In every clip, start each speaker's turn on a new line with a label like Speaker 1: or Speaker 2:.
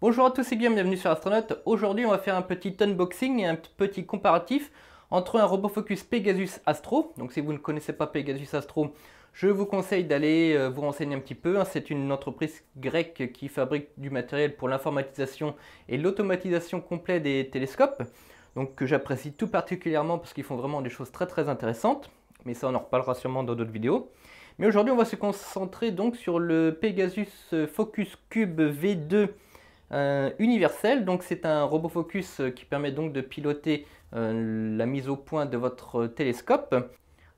Speaker 1: Bonjour à tous et bienvenue sur Astronaut. Aujourd'hui, on va faire un petit unboxing et un petit comparatif entre un robot focus Pegasus Astro. Donc si vous ne connaissez pas Pegasus Astro, je vous conseille d'aller euh, vous renseigner un petit peu. Hein. C'est une entreprise grecque qui fabrique du matériel pour l'informatisation et l'automatisation complète des télescopes. Donc que j'apprécie tout particulièrement parce qu'ils font vraiment des choses très très intéressantes. Mais ça, on en reparlera sûrement dans d'autres vidéos. Mais aujourd'hui, on va se concentrer donc sur le Pegasus euh, Focus Cube V2 euh, universel. Donc c'est un robot focus euh, qui permet donc de piloter euh, la mise au point de votre télescope.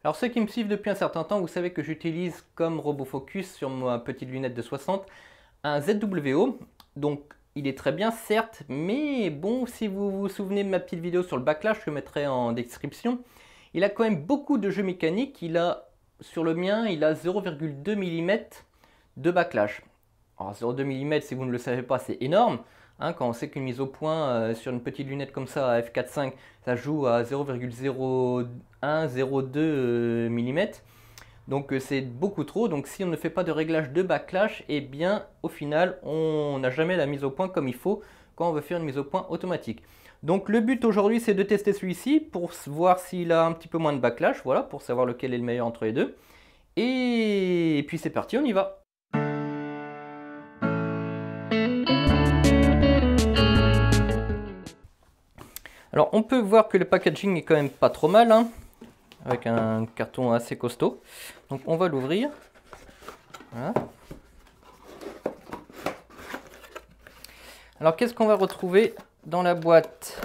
Speaker 1: Alors ceux qui me suivent depuis un certain temps, vous savez que j'utilise comme robot focus sur ma petite lunette de 60 un ZWO. Donc il est très bien certes, mais bon, si vous vous souvenez de ma petite vidéo sur le backlash, je mettrai en description. Il a quand même beaucoup de jeux mécaniques. Il a, sur le mien, il a 0,2 mm de backlash. Alors 0,2 mm, si vous ne le savez pas, c'est énorme. Hein, quand on sait qu'une mise au point euh, sur une petite lunette comme ça à f4.5, ça joue à 0,0102 euh, mm. Donc euh, c'est beaucoup trop. Donc si on ne fait pas de réglage de backlash, eh bien au final, on n'a jamais la mise au point comme il faut quand on veut faire une mise au point automatique. Donc le but aujourd'hui, c'est de tester celui-ci pour voir s'il a un petit peu moins de backlash, voilà, pour savoir lequel est le meilleur entre les deux. et puis c'est parti, on y va Alors on peut voir que le packaging est quand même pas trop mal, hein, avec un carton assez costaud. Donc on va l'ouvrir. Alors qu'est-ce qu'on va retrouver dans la boîte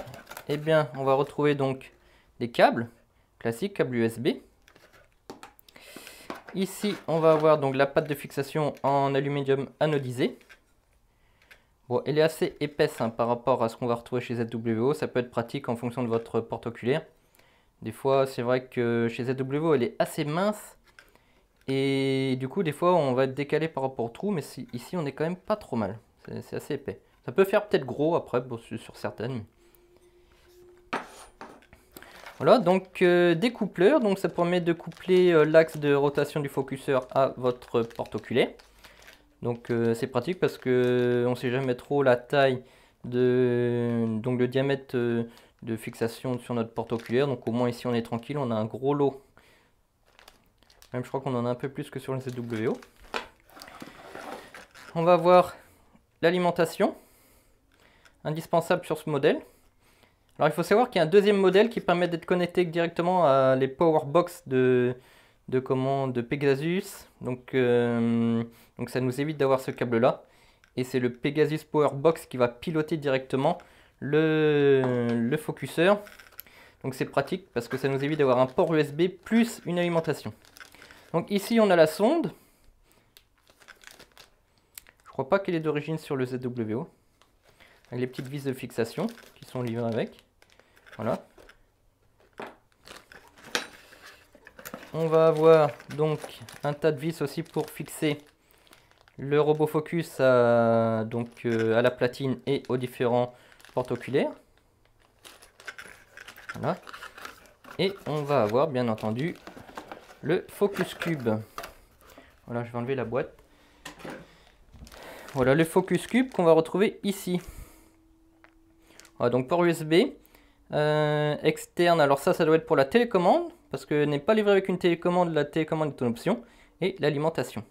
Speaker 1: Eh bien on va retrouver donc des câbles classiques, câbles USB. Ici on va avoir donc la pâte de fixation en aluminium anodisé elle est assez épaisse hein, par rapport à ce qu'on va retrouver chez ZWO. Ça peut être pratique en fonction de votre porte oculaire. Des fois, c'est vrai que chez ZWO, elle est assez mince. Et du coup, des fois, on va être décalé par rapport au trou. Mais ici, on est quand même pas trop mal. C'est assez épais. Ça peut faire peut-être gros après, sur certaines. Voilà, donc euh, découpleur, Donc ça permet de coupler euh, l'axe de rotation du focuseur à votre porte oculaire. Donc euh, c'est pratique parce que on sait jamais trop la taille de donc le diamètre euh, de fixation sur notre porte oculaire. Donc au moins ici on est tranquille, on a un gros lot. Même je crois qu'on en a un peu plus que sur le ZWO. On va voir l'alimentation indispensable sur ce modèle. Alors il faut savoir qu'il y a un deuxième modèle qui permet d'être connecté directement à les power box de, de, comment, de Pegasus. Donc, euh, donc ça nous évite d'avoir ce câble-là. Et c'est le Pegasus Power Box qui va piloter directement le, le focusseur. Donc c'est pratique parce que ça nous évite d'avoir un port USB plus une alimentation. Donc ici on a la sonde. Je crois pas qu'elle est d'origine sur le ZWO. Avec les petites vis de fixation qui sont livrées avec. Voilà. on va avoir donc un tas de vis aussi pour fixer le robot focus à, donc, euh, à la platine et aux différents portes oculaires. Voilà. Et on va avoir bien entendu le focus cube. Voilà, je vais enlever la boîte. Voilà le focus cube qu'on va retrouver ici. Ah, donc port USB euh, externe. Alors ça, ça doit être pour la télécommande parce que n'est pas livré avec une télécommande, la télécommande est une option, et l'alimentation.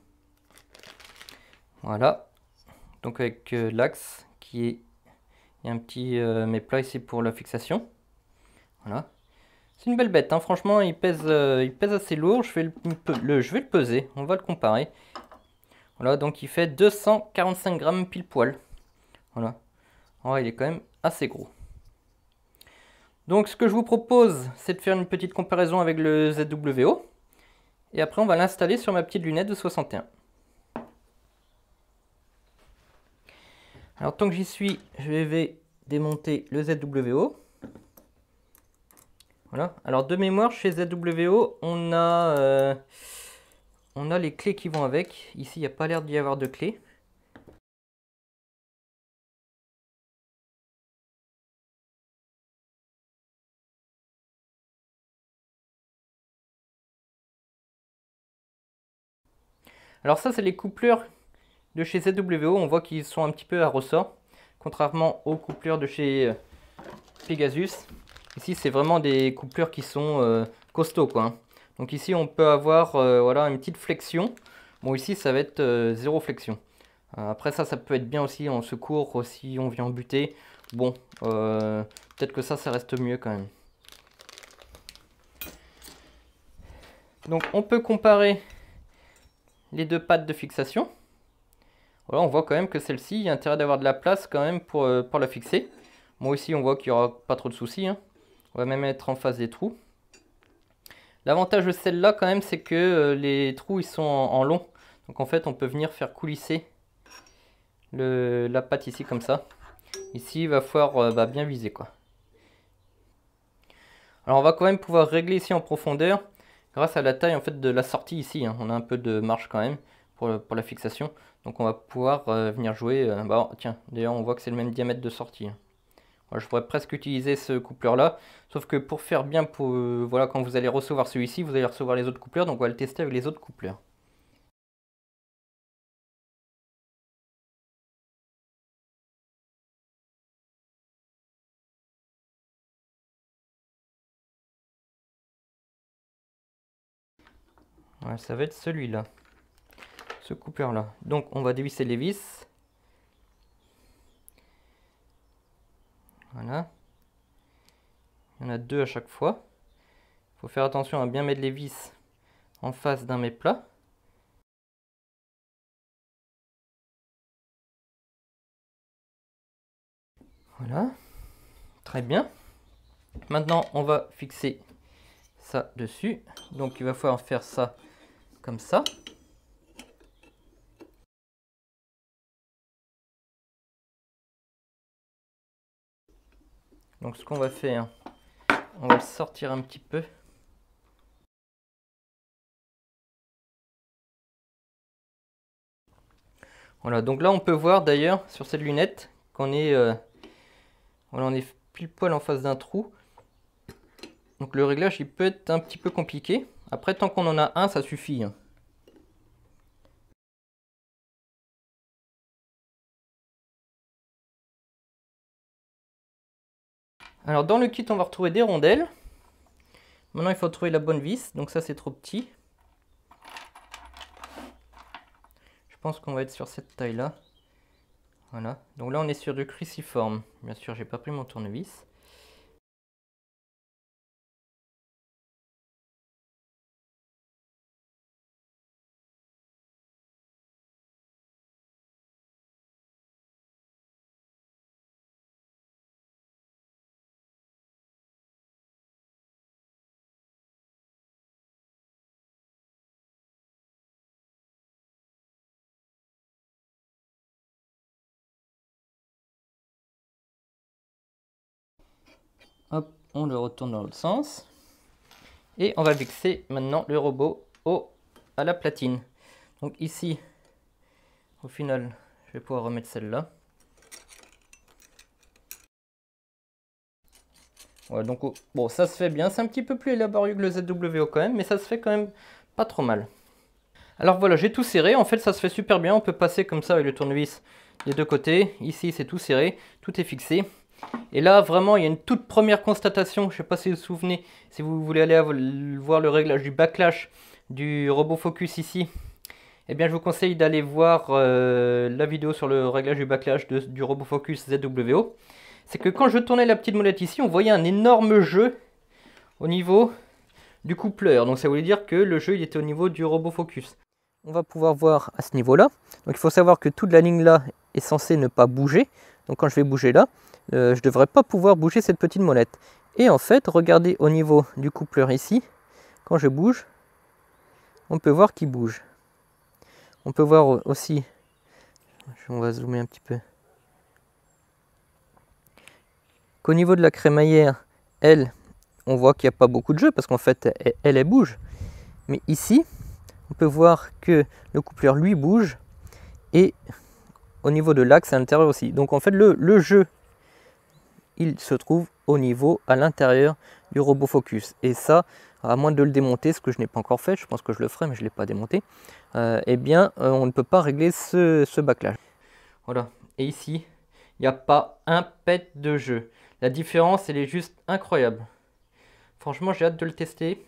Speaker 1: Voilà, donc avec euh, l'axe qui est, il y a un petit euh, mes plats ici pour la fixation. Voilà, c'est une belle bête, hein. franchement il pèse, euh, il pèse assez lourd, je vais le, je vais le peser, on va le comparer. Voilà, donc il fait 245 grammes pile poil. Voilà, il est quand même assez gros. Donc ce que je vous propose, c'est de faire une petite comparaison avec le ZWO. Et après, on va l'installer sur ma petite lunette de 61. Alors tant que j'y suis, je vais démonter le ZWO. Voilà. Alors de mémoire, chez ZWO, on a, euh, on a les clés qui vont avec. Ici, il n'y a pas l'air d'y avoir de clés. Alors ça, c'est les couplures de chez ZWO. On voit qu'ils sont un petit peu à ressort, contrairement aux couplures de chez euh, Pegasus. Ici, c'est vraiment des couplures qui sont euh, costauds. Quoi. Hein. Donc ici, on peut avoir euh, voilà, une petite flexion. Bon, ici, ça va être zéro flexion. Après ça, ça peut être bien aussi en secours, si on vient buter. Bon, peut-être que ça, ça reste mieux quand même. Donc on peut comparer les deux pattes de fixation. Voilà, on voit quand même que celle-ci, il y a intérêt d'avoir de la place quand même pour, euh, pour la fixer. Moi aussi, on voit qu'il n'y aura pas trop de soucis. Hein. On va même être en face des trous. L'avantage de celle-là quand même, c'est que euh, les trous ils sont en, long. Donc en fait, on peut venir faire coulisser le, la pâte ici comme ça. Ici, il va falloir euh, bah, bien viser quoi. Alors on va quand même pouvoir régler ici en profondeur. Grâce à la taille en fait de la sortie ici, hein, on a un peu de marge quand même pour, pour la fixation. Donc on va pouvoir euh, venir jouer, euh, bah, oh, tiens, d'ailleurs on voit que c'est le même diamètre de sortie. Hein. je pourrais presque utiliser ce coupleur là, sauf que pour faire bien, euh, voilà, quand vous allez recevoir celui-ci, vous allez recevoir les autres coupleurs, donc on va le tester avec les autres coupleurs.
Speaker 2: ça va être celui-là.
Speaker 1: Ce coupeur-là. Donc, on va dévisser les vis. Voilà. Il y en a deux à chaque fois. Il faut faire attention à bien mettre les vis en face d'un mes Voilà. Très bien. Maintenant, on va fixer ça dessus. Donc, il va falloir faire ça comme ça.
Speaker 2: Donc ce qu'on va faire, hein, on va le sortir un petit peu.
Speaker 1: Voilà, donc là on peut voir d'ailleurs sur cette lunette qu'on est, voilà, euh, on est pile poil en face d'un trou. Donc le réglage il peut être un petit peu compliqué. Après, tant qu'on en a un, ça suffit. Hein.
Speaker 2: Alors dans le kit, on va retrouver des rondelles.
Speaker 1: Maintenant, il faut trouver la bonne vis. Donc ça, c'est trop petit. Je pense qu'on va être sur cette taille-là. Voilà. Donc là, on est sur du cruciforme. Bien sûr, j'ai pas pris mon tournevis.
Speaker 2: on le retourne dans l'autre
Speaker 1: sens. Et on va fixer maintenant le robot au, à la platine. Donc ici, au final, je vais pouvoir remettre celle-là. Voilà, donc oh, bon, ça se fait bien. C'est un petit peu plus élaboré que le ZWO quand même, mais ça se fait quand même pas trop mal. Alors voilà, j'ai tout serré. En fait, ça se fait super bien. On peut passer comme ça avec le tournevis des deux côtés. Ici, c'est tout serré. Tout est fixé. Et là, vraiment, il y a une toute première constatation, je ne sais pas si vous vous souvenez, si vous voulez aller voir le réglage du backlash du robot focus ici, eh bien je vous conseille d'aller voir euh, la vidéo sur le réglage du backlash du robot focus ZWO. C'est que quand je tournais la petite molette ici, on voyait un énorme jeu au niveau du coupleur. Donc ça voulait dire que le jeu il était au niveau du robot focus. On va pouvoir voir à ce niveau-là. Donc il faut savoir que toute la ligne là est censée ne pas bouger. Donc quand je vais bouger là, euh, je devrais pas pouvoir bouger cette petite molette. Et en fait, regardez au niveau du coupleur ici, quand je bouge, on peut voir qu'il bouge. On peut voir aussi, on va zoomer un petit peu, qu'au niveau de la crémaillère, elle, on voit qu'il n'y a pas beaucoup de jeu parce qu'en fait, elle, elle, bouge. Mais ici, on peut voir que le coupleur lui bouge et au niveau de l'axe à l'intérieur aussi. Donc en fait, le jeu il se trouve au niveau à l'intérieur du robot focus. Et ça, à moins de le démonter, ce que je n'ai pas encore fait, je pense que je le ferai, mais je ne l'ai pas démonté, euh, eh bien, euh, on ne peut pas régler ce, ce backlash. Voilà. Et ici, il n'y a pas un pet de jeu. La différence, elle est juste incroyable. Franchement, j'ai hâte de le tester.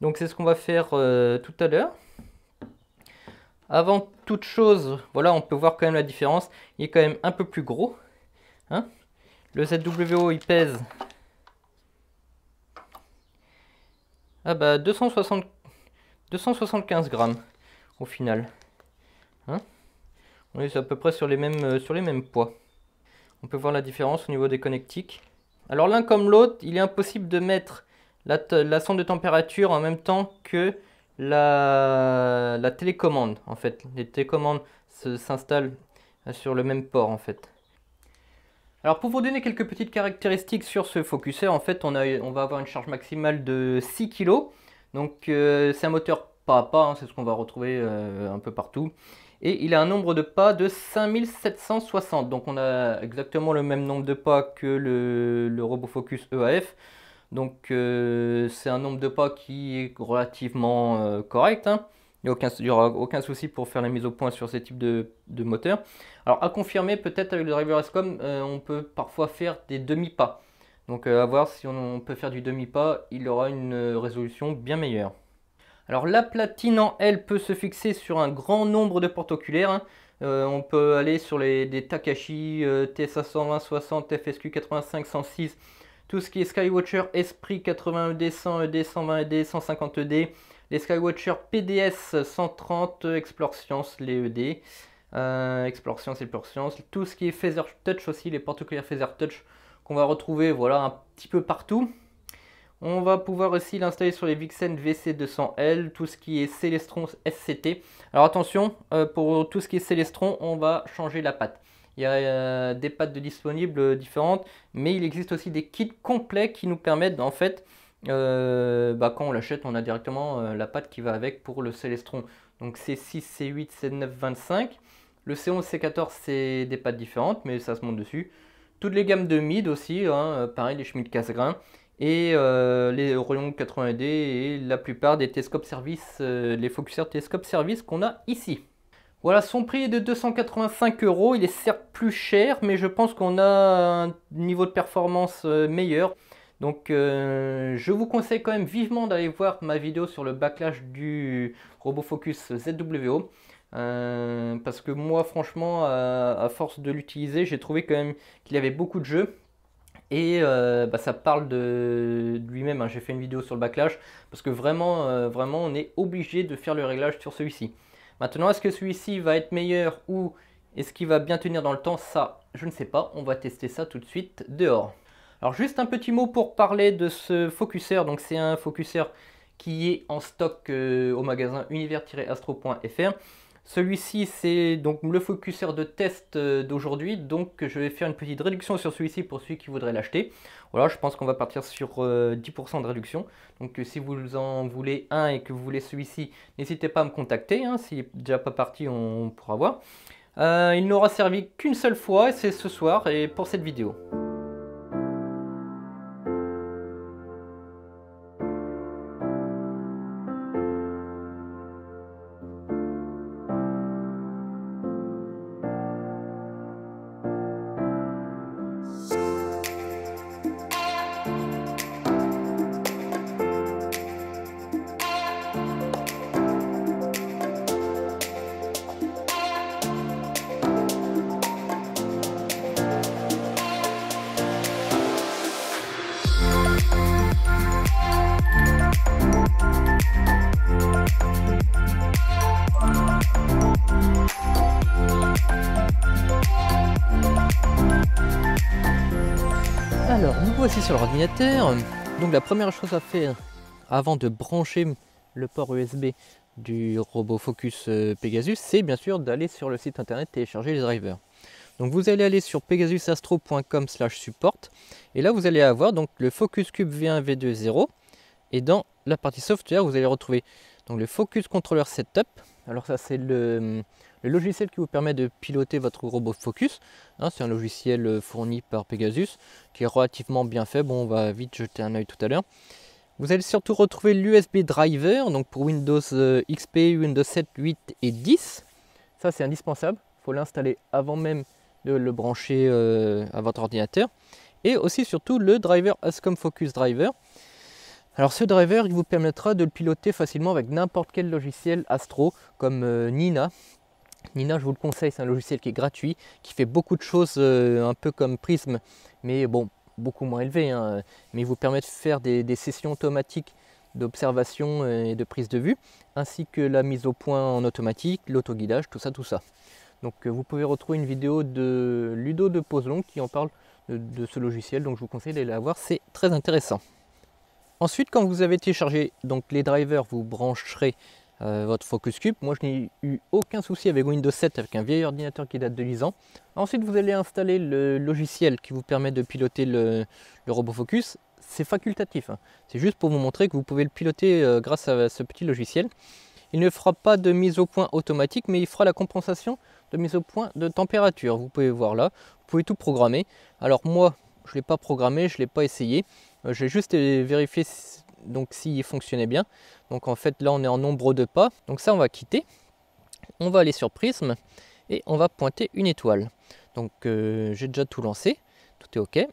Speaker 1: Donc, c'est ce qu'on va faire euh, tout à l'heure. Avant toute chose, voilà, on peut voir quand même la différence. Il est quand même un peu plus gros. Hein. Le ZWO, il pèse... Ah bah, 260... 275 grammes, au final. Hein On est à peu près sur les, mêmes, euh, sur les mêmes poids. On peut voir la différence au niveau des connectiques. Alors l'un comme l'autre, il est impossible de mettre la, sonde de température en même temps que la, la télécommande en fait. Les télécommandes s'installent euh, sur le même port en fait. Alors pour vous donner quelques petites caractéristiques sur ce Focuser, en fait on, va avoir une charge maximale de 6 kg. Donc euh, c'est un moteur pas à pas, hein, c'est ce qu'on va retrouver euh, un peu partout. Et il a un nombre de pas de 5760, donc on a exactement le même nombre de pas que le, robot Focus EAF. Donc euh, c'est un nombre de pas qui est relativement correct. Hein. Il n'y aura aucun souci pour faire la mise au point sur ces types de, moteurs. Alors à confirmer, peut-être avec le driver SCOM, euh, on peut parfois faire des demi-pas. Donc euh, à voir si on, peut faire du demi-pas, il aura une euh, résolution bien meilleure. Alors la platine en L peut se fixer sur un grand nombre de portes oculaires. Hein. on peut aller sur les, des Takashi, T520, 60, FSQ 85, 106, tout ce qui est Skywatcher, Esprit 80 ED, 100 ED, 120 ED, 150 d les Skywatcher PDS 130, Explore Science, les ED, euh, Explore Science, Explore Science, tout ce qui est Phaser Touch aussi, les particuliers Phaser Touch qu'on va retrouver voilà, un petit peu partout. On va pouvoir aussi l'installer sur les Vixen VC200L, tout ce qui est Celestron SCT. Alors attention, euh, pour tout ce qui est Celestron, on va changer la pâte. Il y a euh, des pattes de disponibles différentes, mais il existe aussi des kits complets qui nous permettent en fait euh, bah, quand on l'achète, on a directement euh, la patte qui va avec pour le Célestron. Donc C6, C8, C9, 25. Le C11, C14, c'est des pattes différentes, mais ça se monte dessus. Toutes les gammes de mid aussi, hein, euh, pareil, les chemises de casse-grain. Et les Orion 80D et la plupart des télescopes service, les focuseurs télescopes service qu'on a ici. Voilà, son prix est de 285 euros. Il est certes plus cher, mais je pense qu'on a un niveau de performance meilleur. Donc euh, je vous conseille quand même vivement d'aller voir ma vidéo sur le backlash du RoboFocus ZWO. Euh, parce que moi franchement à, force de l'utiliser j'ai trouvé quand même qu'il y avait beaucoup de jeux et euh, bah, ça parle de, lui-même hein. j'ai fait une vidéo sur le backlash parce que vraiment vraiment on est obligé de faire le réglage sur celui-ci maintenant est-ce que celui-ci va être meilleur ou est-ce qu'il va bien tenir dans le temps ça je ne sais pas on va tester ça tout de suite dehors alors juste un petit mot pour parler de ce focuser, Donc c'est un focuser qui est en stock euh, au magasin univers-astro.fr. Celui-ci, c'est donc le focuser de test euh, d'aujourd'hui. Donc je vais faire une petite réduction sur celui-ci pour celui qui voudrait l'acheter. Voilà, je pense qu'on va partir sur 10% euh, de réduction. Donc si vous en voulez un et que vous voulez celui-ci, n'hésitez pas à me contacter. Hein. S'il n'est déjà pas parti, on pourra voir. il n'aura servi qu'une seule fois, et c'est ce soir et pour cette vidéo. l'ordinateur. Donc la première chose à faire avant de brancher le port USB du robot Focus euh, Pegasus, c'est bien sûr d'aller sur le site internet télécharger les drivers. Donc vous allez aller sur pegasusastro.com slash support et là vous allez avoir donc le Focus Cube V1 v 20 et dans la partie software vous allez retrouver donc le Focus Controller Setup. Alors ça c'est le, le logiciel qui vous permet de piloter votre robot Focus, hein, c'est un logiciel euh, fourni par Pegasus qui est relativement bien fait. Bon, on va vite jeter un oeil tout à l'heure. Vous allez surtout retrouver l'USB driver donc pour Windows euh, XP, Windows 7, 8 et 10. Ça, c'est indispensable. Il faut l'installer avant même de le brancher euh, à votre ordinateur. Et aussi, surtout, le driver Ascom Focus Driver. Alors ce driver, il vous permettra de le piloter facilement avec n'importe quel logiciel Astro, comme Nina, Nina, je vous le conseille, c'est un logiciel qui est gratuit, qui fait beaucoup de choses euh, un peu comme Prism, mais bon, beaucoup moins élevé, hein, mais il vous permet de faire des, sessions automatiques d'observation euh, et de prise de vue, ainsi que la mise au point en automatique, l'autoguidage, tout ça, tout ça. Donc euh, vous pouvez retrouver une vidéo de Ludo de Poselon qui en parle de, ce logiciel, donc je vous conseille d'aller la voir, c'est très intéressant. Ensuite, quand vous avez téléchargé donc, les drivers, vous brancherez euh, votre Focus Cube. Moi, je n'ai eu aucun souci avec Windows 7, avec un vieil ordinateur qui date de 10 ans. Ensuite, vous allez installer le logiciel qui vous permet de piloter le, robot Focus. C'est facultatif. Hein. C'est juste pour vous montrer que vous pouvez le piloter euh, grâce à ce petit logiciel. Il ne fera pas de mise au point automatique, mais il fera la compensation de mise au point de température. Vous pouvez voir là, vous pouvez tout programmer. Alors moi, je ne l'ai pas programmé, je ne l'ai pas essayé. Euh, j'ai juste vérifié si donc s'il fonctionnait bien. Donc en fait là on est en nombre de pas, donc ça on va quitter. On va aller sur Prisme et on va pointer une étoile. Donc euh, j'ai déjà tout lancé, tout est ok.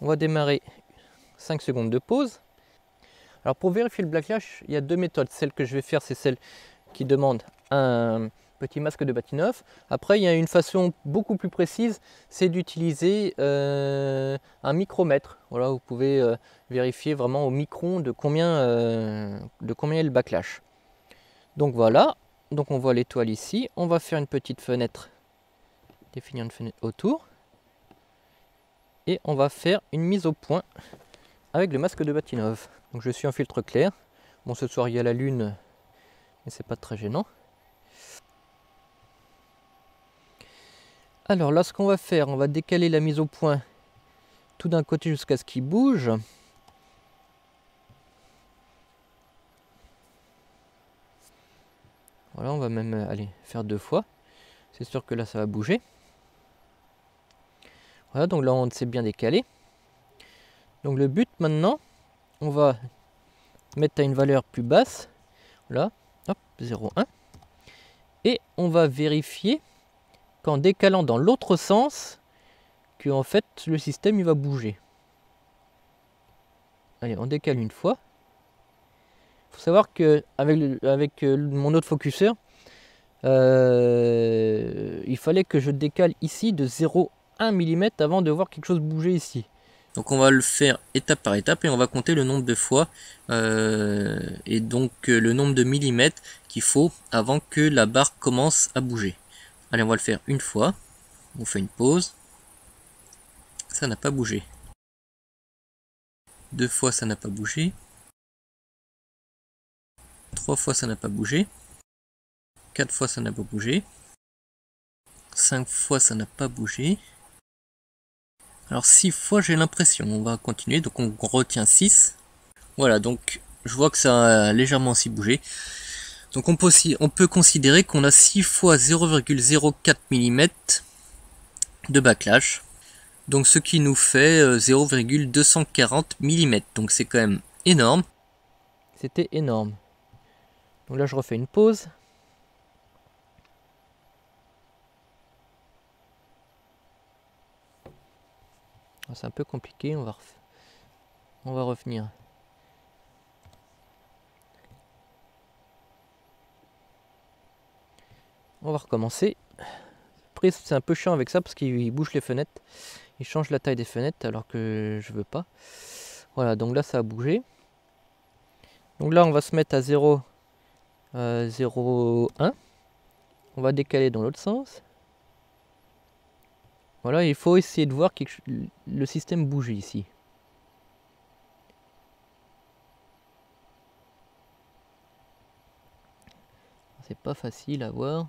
Speaker 1: On va démarrer 5 secondes de pause. Alors pour vérifier le blacklash, il y a deux méthodes. Celle que je vais faire, c'est celle qui demande un, petit masque de batineuf. Après, il y a une façon beaucoup plus précise, c'est d'utiliser euh, un micromètre. Voilà, vous pouvez euh, vérifier vraiment au micron de combien, euh, de combien est le backlash. Donc voilà, donc on voit l'étoile ici. On va faire une petite fenêtre, définir une fenêtre autour. Et on va faire une mise au point avec le masque de Batinov. Donc je suis en filtre clair. Bon, ce soir il y a la lune, mais c'est pas très gênant. Alors là, ce qu'on va faire, on va décaler la mise au point tout d'un côté jusqu'à ce qu'il bouge. Voilà, on va même euh, aller faire deux fois. C'est sûr que là, ça va bouger. Voilà, donc là, on s'est bien décalé. Donc le but maintenant, on va mettre à une valeur plus basse. Voilà, hop, 0,1. Et on va vérifier qu'en décalant dans l'autre sens, que en fait le système il va bouger. Allez, on décale une fois. Il faut savoir que avec, avec euh, mon autre focuseur, euh, il fallait que je décale ici de 0,1 mm avant de voir quelque chose bouger ici. Donc on va le faire étape par étape et on va compter le nombre de fois euh, et donc le nombre de millimètres qu'il faut avant que la barre commence à bouger. Allez, on va le faire une fois. On fait une pause. Ça n'a pas bougé. Deux fois, ça
Speaker 2: n'a pas bougé. Trois fois, ça n'a pas bougé.
Speaker 1: Quatre fois, ça n'a pas bougé. Cinq fois, ça n'a pas bougé. Alors six fois, j'ai l'impression. On va continuer. Donc on retient 6. Voilà, donc je vois que ça a légèrement aussi bougé. Donc on peut, on peut considérer qu'on a 6 fois 0,04 mm de backlash. Donc ce qui nous fait 0,240 euh, mm. Donc c'est quand même énorme. C'était énorme. Donc là je refais une pause. Ah, c'est un peu compliqué, on va, on va revenir. on va recommencer. Après, c'est un peu chiant avec ça parce qu'il bouge les fenêtres. Il change la taille des fenêtres alors que je veux pas. Voilà, donc là ça a bougé. Donc là on va se mettre à 0, 0 euh, On va décaler dans l'autre sens. Voilà, il faut essayer de voir que le système bouge ici. C'est pas facile à voir.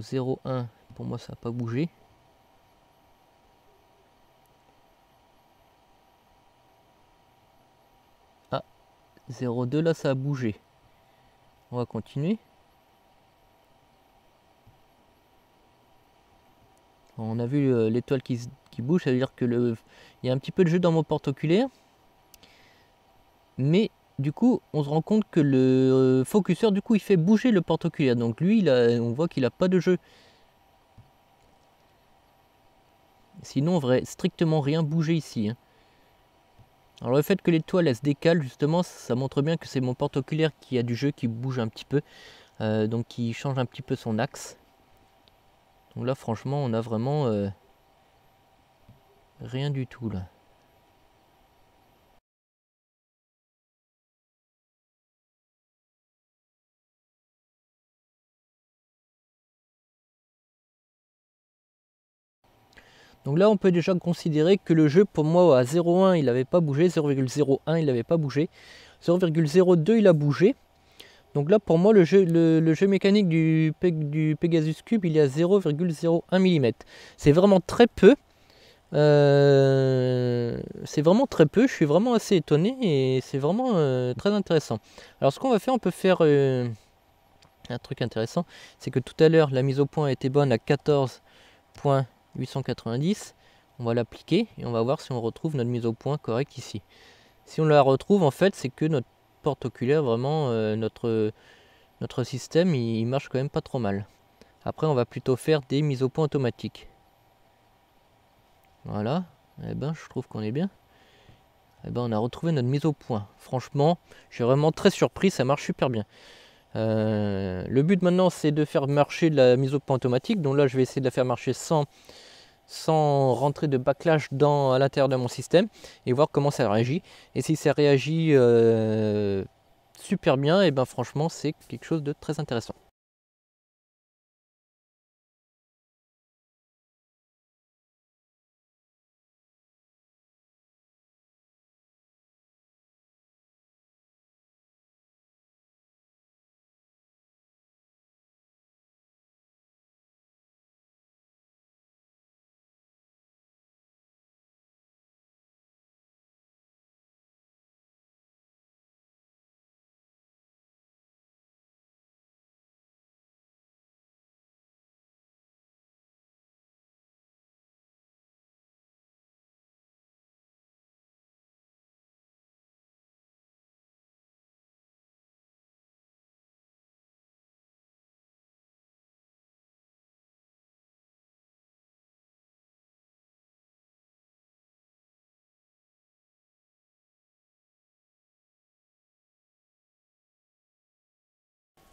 Speaker 1: 0,1, pour moi ça n'a pas bougé. Ah, 0,2 là ça a bougé. On va continuer. On a vu euh, l'étoile qui, bouge, ça veut dire que le, il y a un petit peu de jeu dans mon porte-oculaire. Mais du coup, on se rend compte que le euh, focuseur, du coup, il fait bouger le porte-oculaire. Donc lui, il on voit qu'il n'a pas de jeu. Sinon, on strictement rien bouger ici. Hein. Alors le fait que les toiles se décalent, justement, ça montre bien que c'est mon porte-oculaire qui a du jeu, qui bouge un petit peu, euh, donc qui change un petit peu son axe. Donc là franchement on a vraiment euh, rien du tout là. Donc là, on peut déjà considérer que le jeu, pour moi, à 0,1, il n'avait pas bougé. 0,01, il n'avait pas bougé. 0,02, il a bougé. Donc là, pour moi, le jeu, le, jeu mécanique du, du, Pegasus Cube, il est à 0,01 mm. C'est vraiment très peu. Euh, c'est vraiment très peu, je suis vraiment assez étonné et c'est vraiment euh, très intéressant. Alors ce qu'on va faire, on peut faire euh, un truc intéressant, c'est que tout à l'heure la mise au point était bonne à 14 points 890. On va l'appliquer et on va voir si on retrouve notre mise au point correcte ici. Si on la retrouve, en fait, c'est que notre porte oculaire, vraiment, euh, notre, notre système, il, marche quand même pas trop mal. Après, on va plutôt faire des mises au point automatiques. Voilà, et eh ben, je trouve qu'on est bien. Et eh ben, on a retrouvé notre mise au point. Franchement, je suis vraiment très surpris, ça marche super bien. Euh, le but maintenant c'est de faire marcher la mise au point automatique, donc là je vais essayer de la faire marcher sans, sans rentrer de backlash dans, à l'intérieur de mon système et voir comment ça réagit. Et si ça réagit euh, super bien, et ben franchement c'est quelque chose
Speaker 2: de très intéressant.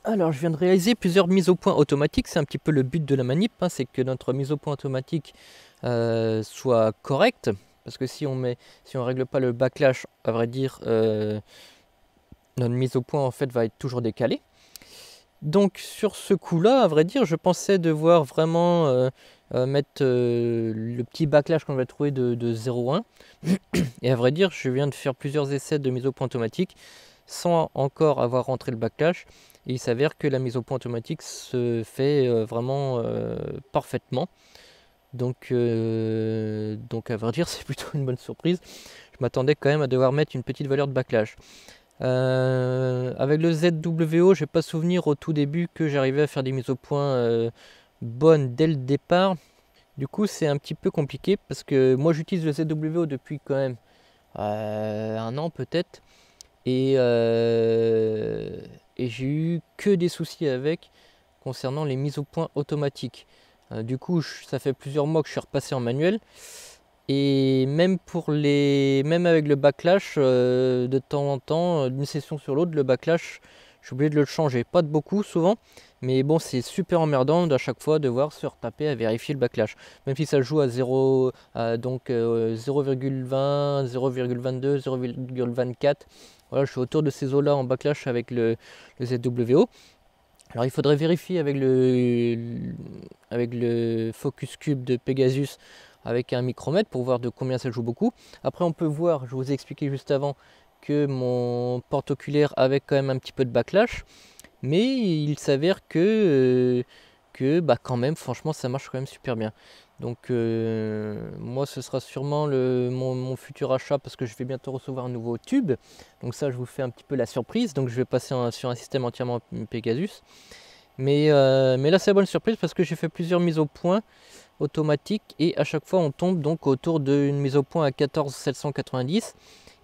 Speaker 2: Alors,
Speaker 1: je viens de réaliser plusieurs mises au point automatiques. C'est un petit peu le but de la manip, hein, c'est que notre mise au point automatique euh, soit correcte. Parce que si on met, si on règle pas le backlash, à vrai dire, euh, notre mise au point en fait va être toujours décalée. Donc sur ce coup-là, à vrai dire, je pensais devoir vraiment euh, mettre le petit backlash qu'on va trouver de, de 0,1. Et à vrai dire, je viens de faire plusieurs essais de mise au point automatique sans encore avoir rentré le backlash. Et il s'avère que la mise au point automatique se fait euh, vraiment euh, parfaitement. Donc, euh, donc à vrai dire, c'est plutôt une bonne surprise. Je m'attendais quand même à devoir mettre une petite valeur de backlash. avec le ZWO, je j'ai pas souvenir au tout début que j'arrivais à faire des mises au point bonnes dès le départ. Du coup, c'est un petit peu compliqué parce que moi j'utilise le ZWO depuis quand même un an peut-être. Et et j'ai eu que des soucis avec concernant les mises au point automatiques. Euh, du coup, ça fait plusieurs mois que je suis repassé en manuel. Et même, pour les, même avec le backlash, euh, de temps en temps, euh, d'une session sur l'autre, le backlash, j'ai oublié de le changer. Pas de beaucoup souvent, mais bon, c'est super emmerdant à chaque fois devoir se retaper à vérifier le backlash. Même si ça joue à 0, donc 0,20, 0,22, 0,24, voilà, je suis autour de ces eaux-là en backlash avec le, ZWO. Alors il faudrait vérifier avec le, avec le focus cube de Pegasus avec un micromètre pour voir de combien ça joue beaucoup. Après on peut voir, je vous ai expliqué juste avant, que mon porte-oculaire avait quand même un petit peu de backlash. Mais il s'avère que, euh, que bah, quand même franchement ça marche quand même super bien. Donc euh, moi ce sera sûrement mon, futur achat parce que je vais bientôt recevoir un nouveau tube. Donc ça je vous fais un petit peu la surprise. Donc je vais passer sur un système entièrement Pegasus. Euh, mais, là c'est la bonne surprise parce que j'ai fait plusieurs mises au point automatiques et à chaque fois on tombe donc autour d'une mise au point à 14790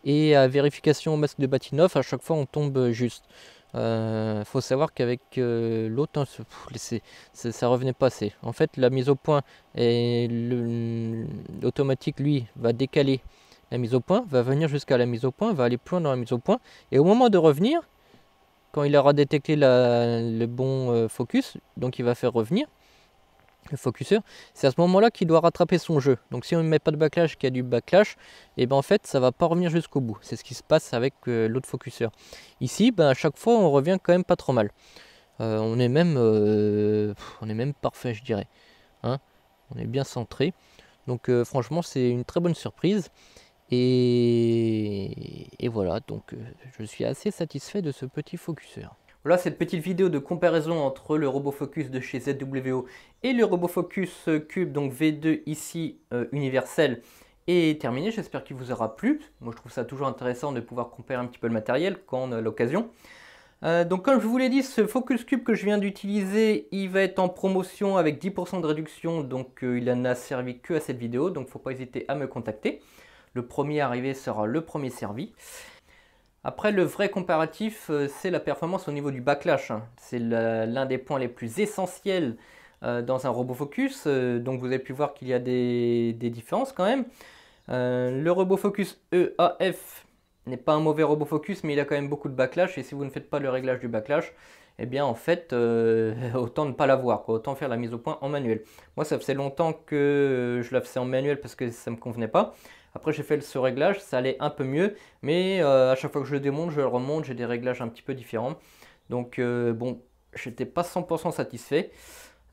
Speaker 1: et à vérification au masque de Batinov à chaque fois on tombe juste. Il euh, faut savoir qu'avec euh, l'autre, hein, ça revenait pas assez. En fait, la mise au point et l'automatique, lui, va décaler la mise au point, va venir jusqu'à la mise au point, va aller plus loin dans la mise au point. Et au moment de revenir, quand il aura détecté le bon euh, focus, donc il va faire revenir, le focuseur, c'est à ce moment-là qu'il doit rattraper son jeu. Donc si on ne met pas de backlash, qu'il y a du backlash, et eh ben en fait ça va pas revenir jusqu'au bout. C'est ce qui se passe avec euh, l'autre focuseur. Ici, ben, à chaque fois on revient quand même pas trop mal. Euh, on est même euh, on est même parfait je dirais. Hein on est bien centré. Donc franchement c'est une très bonne surprise. Et, et voilà, donc je suis assez satisfait de ce petit focuseur. Voilà cette petite vidéo de comparaison entre le RoboFocus de chez ZWO et le RoboFocus Cube, donc V2 ici euh, universel, est terminée. J'espère qu'il vous aura plu. Moi je trouve ça toujours intéressant de pouvoir comparer un petit peu le matériel quand on a l'occasion. Euh, donc comme je vous l'ai dit, ce Focus Cube que je viens d'utiliser, il va être en promotion avec 10% de réduction, donc euh, il il n'a servi que à cette vidéo, donc faut pas hésiter à me contacter. Le premier arrivé sera le premier servi. Après, le vrai comparatif, euh, c'est la performance au niveau du backlash. Hein. C'est l'un des points les plus essentiels euh, dans un robot focus. Euh, donc vous avez pu voir qu'il y a des, différences quand même. le robot focus EAF n'est pas un mauvais robot focus, mais il a quand même beaucoup de backlash. Et si vous ne faites pas le réglage du backlash, eh bien en fait, autant ne pas l'avoir, autant faire la mise au point en manuel. Moi, ça faisait longtemps que je la faisais en manuel parce que ça ne me convenait pas. Après j'ai fait ce réglage, ça allait un peu mieux, mais euh, à chaque fois que je le démonte, je le remonte, j'ai des réglages un petit peu différents. Donc bon, euh, bon, j'étais pas 100% satisfait.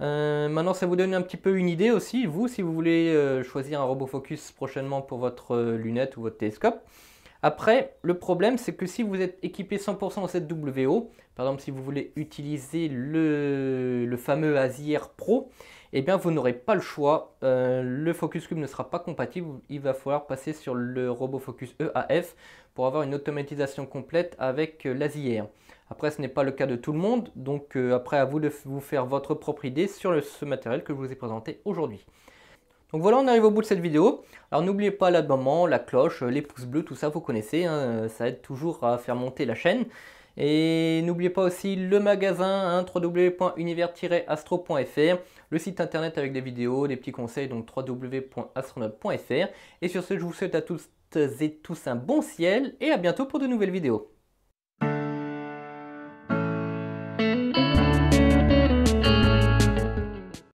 Speaker 1: Euh, maintenant, ça vous donne un petit peu une idée aussi, vous, si vous voulez choisir un robot focus prochainement pour votre lunette ou votre télescope. Après, le problème, c'est que si vous êtes équipé 100% en W.O., par exemple si vous voulez utiliser le, le fameux ASIR Pro, eh bien vous n'aurez pas le choix. Euh, le Focus Cube ne sera pas compatible. Il va falloir passer sur le robot Focus EAF pour avoir une automatisation complète avec euh, Après, ce n'est pas le cas de tout le monde. Donc euh, après, à vous de vous faire votre propre idée sur ce matériel que je vous ai présenté aujourd'hui. Donc voilà, on arrive au bout de cette vidéo. Alors n'oubliez pas l'abonnement, la cloche, euh, les pouces bleus, tout ça, vous connaissez. Hein. ça aide toujours à faire monter la chaîne. Et n'oubliez pas aussi le magasin hein, www.univers-astro.fr le site internet avec des vidéos, des petits conseils, donc www.astronaute.fr. Et sur ce, je vous souhaite à toutes et tous un bon ciel et à bientôt pour de nouvelles vidéos.